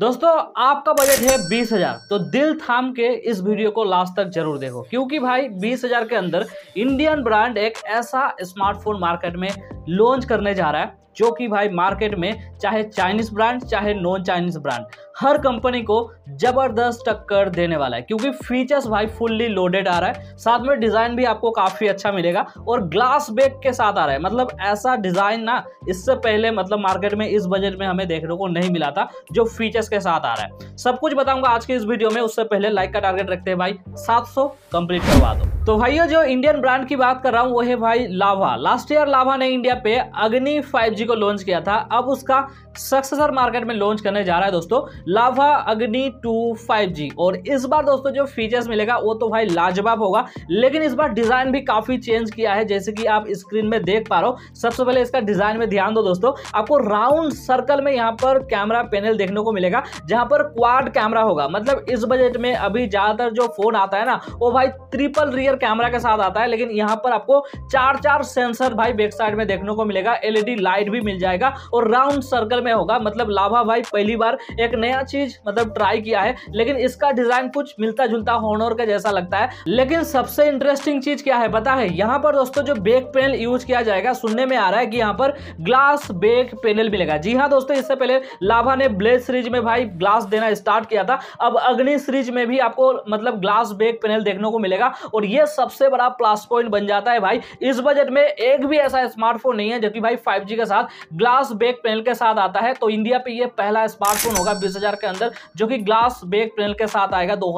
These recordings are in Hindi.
दोस्तों आपका बजट है बीस हजार तो दिल थाम के इस वीडियो को लास्ट तक जरूर देखो क्योंकि भाई बीस हजार के अंदर इंडियन ब्रांड एक ऐसा स्मार्टफोन मार्केट में लॉन्च करने जा रहा है जो कि भाई मार्केट में चाहे चाइनीज ब्रांड चाहे नॉन चाइनीज ब्रांड हर कंपनी को जबरदस्त टक्कर देने वाला है क्योंकि फीचर्स भाई फुल्ली लोडेड आ रहा है साथ में डिज़ाइन भी आपको काफ़ी अच्छा मिलेगा और ग्लास बैग के साथ आ रहा है मतलब ऐसा डिज़ाइन ना इससे पहले मतलब मार्केट में इस बजट में हमें देखने को नहीं मिला था जो फीचर्स के साथ आ रहा है सब कुछ बताऊंगा आज के इस वीडियो में उससे पहले लाइक का टारगेट रखते हैं भाई सौ कंप्लीट करवा दो तो भाइयों जो इंडियन ब्रांड की बात कर रहा हूँ वो है भाई लावा लास्ट ईयर लाभा ने इंडिया पे अग्नि 5G को लॉन्च किया था अब उसका सक्सेसर मार्केट में लॉन्च करने जा रहा है दोस्तों लावा अग्नि 2 5G और इस बार दोस्तों जो फीचर्स मिलेगा वो तो भाई लाजवाब होगा लेकिन इस बार डिज़ाइन भी काफ़ी चेंज किया है जैसे कि आप स्क्रीन में देख पा रहे हो सबसे पहले इसका डिज़ाइन में ध्यान दो दोस्तों आपको राउंड सर्कल में यहाँ पर कैमरा पैनल देखने को मिलेगा जहाँ पर क्वाड कैमरा होगा मतलब इस बजट में अभी ज़्यादातर जो फ़ोन आता है ना वो भाई ट्रिपल रियल रियर कैमरा के साथ आता है लेकिन यहाँ पर आपको चार चार सेंसर भाई बैक साइड में देखने को मिलेगा एलईडी लाइट भी मिल जाएगा और राउंड सर्कल में होगा मतलब लाभा भाई पहली बार एक नया चीज मतलब ट्राई किया है लेकिन इसका डिजाइन कुछ मिलता जुलता होनर का जैसा लगता है लेकिन सबसे इंटरेस्टिंग चीज क्या है पता है यहाँ पर दोस्तों जो बैक पैनल यूज किया जाएगा सुनने में आ रहा है कि यहाँ पर ग्लास बैक पैनल मिलेगा जी हाँ दोस्तों इससे पहले लाभा ने ब्लेज सीरीज में भाई ग्लास देना स्टार्ट किया था अब अग्नि सीरीज में भी आपको मतलब ग्लास बैक पैनल देखने को मिलेगा और ये यह सबसे बड़ा प्लस पॉइंट बन जाता है भाई इस बजट में एक भी ऐसा स्मार्टफोन नहीं है जबकि भाई फाइव के साथ ग्लास बेक पैनल के साथ आता है तो इंडिया पर यह पहला स्मार्टफोन होगा बीस के अंदर जो कि ग्लास बेक पैनल के साथ आएगा दो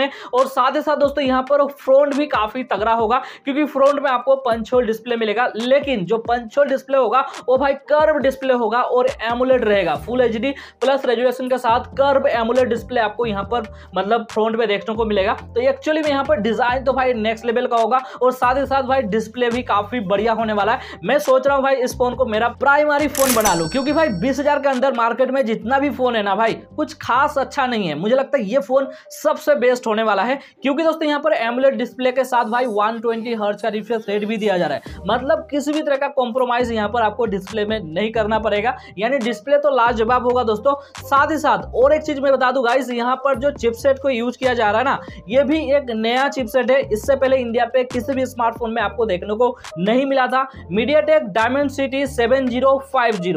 में और साथ ही साथ दोस्तों यहाँ पर फ्रंट भी काफी तगड़ा होगा क्योंकि फ्रंट में आपको पंचोल डिस्प्ले मिलेगा लेकिन जो पंचोल डिस्प्ले होगा वो भाई कर्व डिस्प्ले होगा और एमुलेट रहेगा फुल एच प्लस रेजुलेशन के साथ कर्व एमुलेट डिस्प्ले आपको यहाँ पर मतलब फ्रंट में देखने को मिलेगा तो एक्चुअली में यहाँ पर डिजाइन तो भाई भाई नेक्स्ट लेवल का होगा और साथ ही साथ भाई डिस्प्ले भी काफी बढ़िया होने वाला है मैं सोच रहा हूँ भाई इस फोन को मेरा प्राइमरी फोन बना लू क्योंकि भाई बीस के अंदर मार्केट में जितना भी फोन है ना भाई कुछ खास अच्छा नहीं है मुझे लगता है ये फोन सबसे बेस्ट होने वाला है क्योंकि दोस्तों यहाँ पर एमुलेट डिस्प्ले के साथ भाई वन ट्वेंटी का रिफ्रेश रेट भी दिया जा रहा है मतलब किसी भी तरह का कॉम्प्रोमाइज यहाँ पर आपको डिस्प्ले में नहीं करना पड़ेगा यानी डिस्प्ले तो लाजवाब होगा दोस्तों साथ ही साथ और एक चीज मैं बता दू इस यहाँ पर जो चिपसेट को यूज किया जा रहा है ना ये भी एक नया चिपसेट है इससे पहले इंडिया पे किसी भी स्मार्टफोन में आपको देखने को नहीं मिला था MediaTek Dimensity seven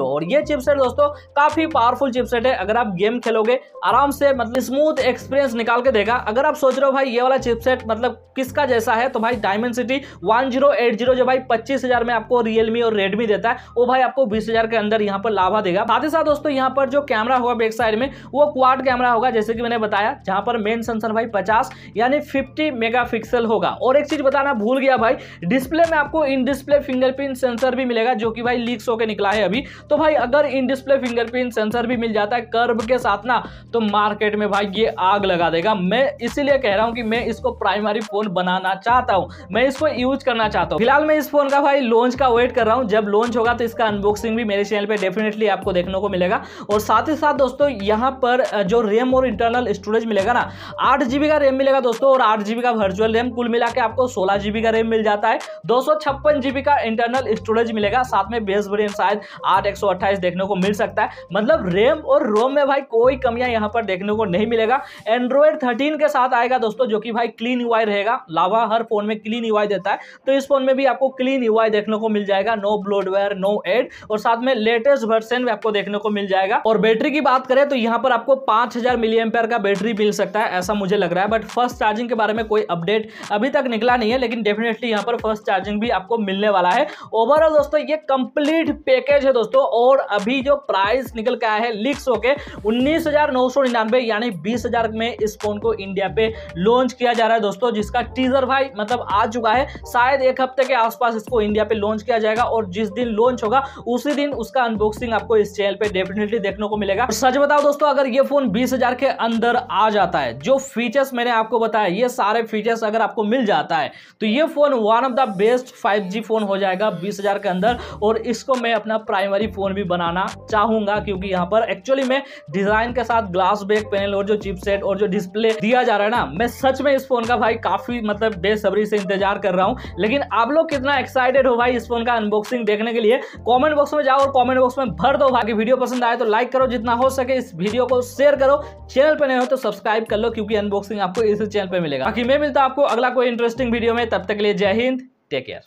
और ये चिपसेट दोस्तों काफी पावरफुल चिपसेट है अगर आप गेम खेलोगे आराम से मतलब स्मूथ एक्सपीरियंस निकाल के देगा अगर आप सोच रहे हो भाई ये वाला चिपसेट मतलब किसका जैसा है तो भाई डायमंड सिटी वन जो भाई पच्चीस में आपको रियलमी और रेडमी देता है वो भाई आपको बीस के अंदर यहाँ पर लाभा देगा साथ ही साथ दोस्तों यहाँ पर जो कैमरा होगा बैक साइड में वो क्वाड कैमरा होगा जैसे कि मैंने बताया जहां पर मेन सेंसर भाई पचास यानी फिफ्टी मेगा होगा और एक चीज़ बताना भूल गया भाई डिस्प्ले में आपको इन डिस्प्ले फिंगरप्रिंट सेंसर भी मिलेगा जो कि भाई लीक्स होकर निकला है अभी तो भाई अगर इन डिस्प्ले फिंगरप्रिंट सेंसर भी मिल जाता है कर्व के साथ ना तो मार्केट में भाई ये आग लगा देगा मैं इसीलिए कह रहा हूं कि मैं इसको प्राइमरी फोन बनाना चाहता हूं मैं इसको यूज करना चाहता हूं फिलहाल मैं इस फोन का भाई लॉन्च का वेट कर रहा हूं जब लॉन्च होगा तो इसका अनबॉक्सिंग भी मेरे चैनल पर डेफिनेटली आपको देखने को मिलेगा और साथ ही साथ दोस्तों यहां पर जो रैम और इंटरनल स्टोरेज मिलेगा ना आठ का रैम मिलेगा दोस्तों और आठ का वर्चुअल रैम कुल मिला के आपको सोलह जीबी का रैम मिल जाता है दो सौ छप्पन जीबी का इंटरनल स्टोरेज मिलेगा साथ में बेस वेरियंट शायद आठ एक सौ अट्ठाईस देखने को मिल सकता है मतलब रैम और रोम में भाई कोई कमियां यहाँ पर देखने को नहीं मिलेगा एंड्रॉयड थर्टीन के साथ आएगा दोस्तों जो कि भाई क्लीन यूआई रहेगा लावा हर फोन में क्लीन यूआई देता है तो इस फोन में भी आपको क्लीन यूआई देखने को मिल जाएगा नो ब्लोडवेयर नो एड और साथ में लेटेस्ट वर्सन भी आपको देखने को मिल जाएगा और बैटरी की बात करें तो यहाँ पर आपको पांच हजार का बैटरी मिल सकता है ऐसा मुझे लग रहा है बट फर्स्ट चार्जिंग के बारे में कोई अपडेट अभी तक निकला नहीं है लेकिन डेफिनेटली यहाँ पर फर्स्ट चार्जिंग भी आपको मिलने वाला है ओवरऑल दोस्तों ये कंप्लीट पैकेज है दोस्तों और अभी जो प्राइस निकल के आया है लिक्स होके उन्नीस यानी बीस में इस फोन को इंडिया पे लॉन्च किया जा रहा है दोस्तों जिसका टीजर भाई मतलब आ चुका है शायद एक हफ्ते के आसपास इसको इंडिया पे लॉन्च किया जाएगा और जिस दिन लॉन्च होगा उसी दिन उसका अनबॉक्सिंग आपको इस चैनल पे डेफिनेटली देखने को मिलेगा सच बताओ दोस्तों अगर ये फोन 20,000 के अंदर आ जाता है जो फीचर्स मैंने आपको बताया ये सारे फीचर्स अगर आपको मिल जाता है तो ये phone one of the best 5G phone हो जाएगा बीस हज़ार के अंदर और इसको मैं अपना प्राइमरी फ़ोन भी बनाना चाहूँगा क्योंकि यहाँ पर एक्चुअली में डिज़ाइन के साथ ग्लास बैक पैनल और जो चिपसेट और जो डिस्प्ले दिया जा रहा है ना मैं सच में इस फ़ोन का भाई काफ़ी मतलब बेसब्री से इंतजार कर रहा हूँ लेकिन आप लोग कितना एक्साइटेड हो भाई इस फ़ोन का अनबॉक्सिंग देखने के लिए कॉमेंट बॉक्स में जाओ और कॉमेंट बॉक्स में भर दो भाई वीडियो पसंद आए तो लाइक करो जितना हो सके इस वीडियो को शेयर करो चैनल पर नहीं हो तो सब्सक्राइब कर लो क्योंकि अनबॉक्सिंग आपको इस चैनल पर मिलेगा बाकी मैं मिलता आपको अगला अगला कोई इंटरेस्टिंग वीडियो में तब तक के लिए जय हिंद टेक केयर